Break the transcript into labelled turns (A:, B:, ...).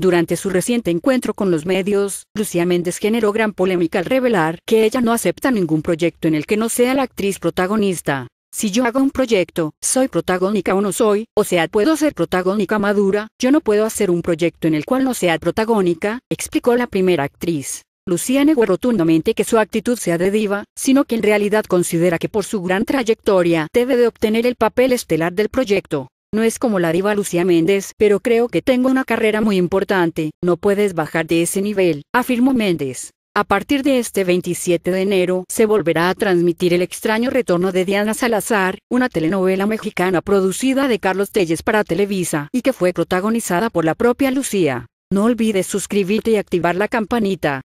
A: Durante su reciente encuentro con los medios, Lucía Méndez generó gran polémica al revelar que ella no acepta ningún proyecto en el que no sea la actriz protagonista. Si yo hago un proyecto, soy protagónica o no soy, o sea, puedo ser protagónica madura, yo no puedo hacer un proyecto en el cual no sea protagónica, explicó la primera actriz. Lucía negó rotundamente que su actitud sea de diva, sino que en realidad considera que por su gran trayectoria debe de obtener el papel estelar del proyecto. No es como la diva Lucía Méndez, pero creo que tengo una carrera muy importante, no puedes bajar de ese nivel, afirmó Méndez. A partir de este 27 de enero se volverá a transmitir El extraño retorno de Diana Salazar, una telenovela mexicana producida de Carlos Telles para Televisa y que fue protagonizada por la propia Lucía. No olvides suscribirte y activar la campanita.